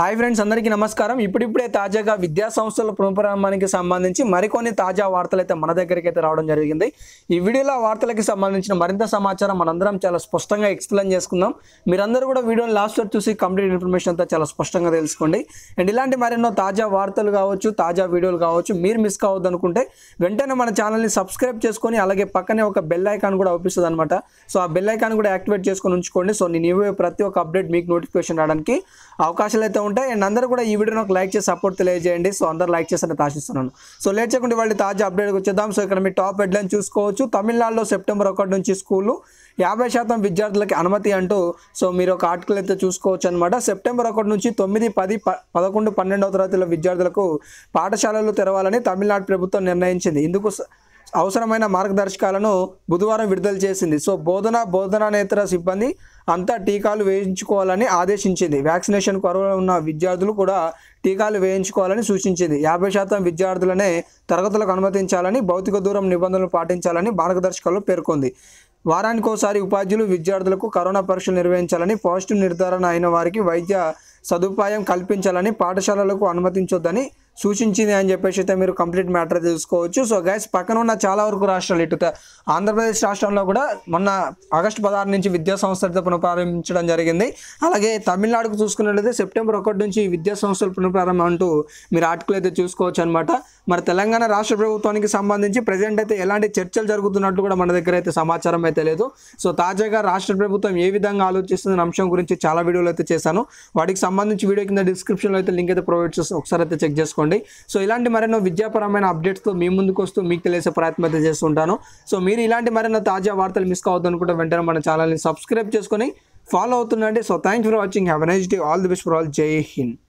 hi friends అందరికీ నమస్కారం ఇప్పుడిప్పుడే తాజాగా విద్యా సంస్థల పునఃప్రారంభానికి సంబంధించి మరికొన్ని తాజా వార్తలు అయితే మన దగ్గరికి అయితే రావడం జరిగింది ఈ వీడియోలో వార్తలకి సంబంధించిన మరింత సమాచారం మనందరం చాలా స్పష్టంగా ఎక్స్ప్లెయిన్ చేసుకుందాం మీరందరూ కూడా వీడియోని లాస్ట్ వరకు చూసి కంప్లీట్ ఇన్ఫర్మేషన్ అంతా చాలా స్పష్టంగా తెలుసుకోండి అండ్ ఇలాంటి మరెన్నో తాజా వార్తలు కావచ్చు తాజా వీడియోలు కావచ్చు మీరు మిస్ కావద్దు అనుకుంటే వెంటనే మన ఛానల్ని సబ్స్క్రైబ్ చేసుకొని అలాగే పక్కనే ఒక బెల్ ఐకాన్ కూడా అవుపిస్తుంది అనమాట సో ఆ బెల్ ఐకాన్ కూడా యాక్టివేట్ చేసుకొని ఉంచుకోండి సో నేను ఇవే ప్రతి ఒక్క అప్డేట్ మీకు నోటిఫికేషన్ రావడానికి అవకాశాలు అయితే ఉంటాయి అండ్ అందరూ కూడా ఈ వీడియో నాకు లైక్ చేసి సపోర్ట్ తెలియజేయండి సో అందరూ లైక్ చేసి ఆశిస్తున్నాను సో లేట్ చేయకుండా వాళ్ళు తాజా అప్డేట్కి వచ్చేద్దాం సో ఇక్కడ మీ టాప్ హెడ్లైన్ చూసుకోవచ్చు తమిళనాడులో సెప్టెంబర్ ఒకటి నుంచి స్కూలు యాభై శాతం విద్యార్థులకి అనుమతి అంటూ సో మీరు ఒక ఆర్టికల్ అయితే చూసుకోవచ్చు అనమాట సెప్టెంబర్ ఒకటి నుంచి తొమ్మిది పది ప పదకొండు పన్నెండవ తరగతిలో విద్యార్థులకు పాఠశాలలు తెరవాలని తమిళనాడు ప్రభుత్వం నిర్ణయించింది ఇందుకు అవసరమైన మార్గదర్శకాలను బుధవారం విడుదల చేసింది సో బోధన బోధనానేతర సిబ్బంది అంతా టీకాలు వేయించుకోవాలని ఆదేశించింది వ్యాక్సినేషన్ కొరవ ఉన్న విద్యార్థులు కూడా టీకాలు వేయించుకోవాలని సూచించింది యాభై శాతం విద్యార్థులనే తరగతులకు అనుమతించాలని భౌతిక దూరం నిబంధనలు పాటించాలని మార్గదర్శకాలు పేర్కొంది వారానికోసారి ఉపాధ్యులు విద్యార్థులకు కరోనా పరీక్షలు నిర్వహించాలని పాజిటివ్ నిర్ధారణ అయిన వారికి వైద్య సదుపాయం కల్పించాలని పాఠశాలలకు అనుమతించొద్దని సూచించింది అని చెప్పేసి అయితే మీరు కంప్లీట్ మ్యాటర్ తెలుసుకోవచ్చు సో గైస్ పక్కన ఉన్న చాలా వరకు రాష్ట్రాలు ఇటు ఆంధ్రప్రదేశ్ రాష్ట్రంలో కూడా మొన్న ఆగస్టు పదహారు నుంచి విద్యా సంస్థలతో పునఃప్రారంభించడం జరిగింది అలాగే తమిళనాడుకు చూసుకున్నట్లయితే సెప్టెంబర్ ఒకటి నుంచి విద్యా సంస్థలు పునఃప్రారంభం అంటూ మీరు ఆర్టికల్ అయితే చూసుకోవచ్చు అనమాట మరి తెలంగాణ రాష్ట్ర ప్రభుత్వానికి సంబంధించి ప్రజెంట్ అయితే ఎలాంటి చర్చలు జరుగుతున్నట్టు కూడా మన దగ్గర అయితే సమాచారం అయితే లేదు సో తాజాగా రాష్ట్ర ప్రభుత్వం ఏ విధంగా ఆలోచిస్తున్న అంశం గురించి చాలా వీడియోలు అయితే చేశాను వాటికి సంబంధించి వీడియో కింద డిస్క్రిప్షన్లో అయితే లింక్ అయితే ప్రొవైడ్ చేస్తాను ఒకసారి అయితే చెక్ చేసుకోండి చేసుకోండి సో ఇలాంటి మరెన్నో విద్యాపరమైన అప్డేట్స్తో మీ ముందుకు వస్తూ మీకు తెలిసే ప్రయత్నం అయితే చేస్తుంటాను సో మీరు ఇలాంటి మరెన్నో తాజా వార్తలు మిస్ కావద్దు అనుకుంటే వెంటనే మన ఛానల్ని సబ్స్క్రైబ్ చేసుకొని ఫాలో అవుతుందండి so thanks for watching have nice all the best for all Jai Hind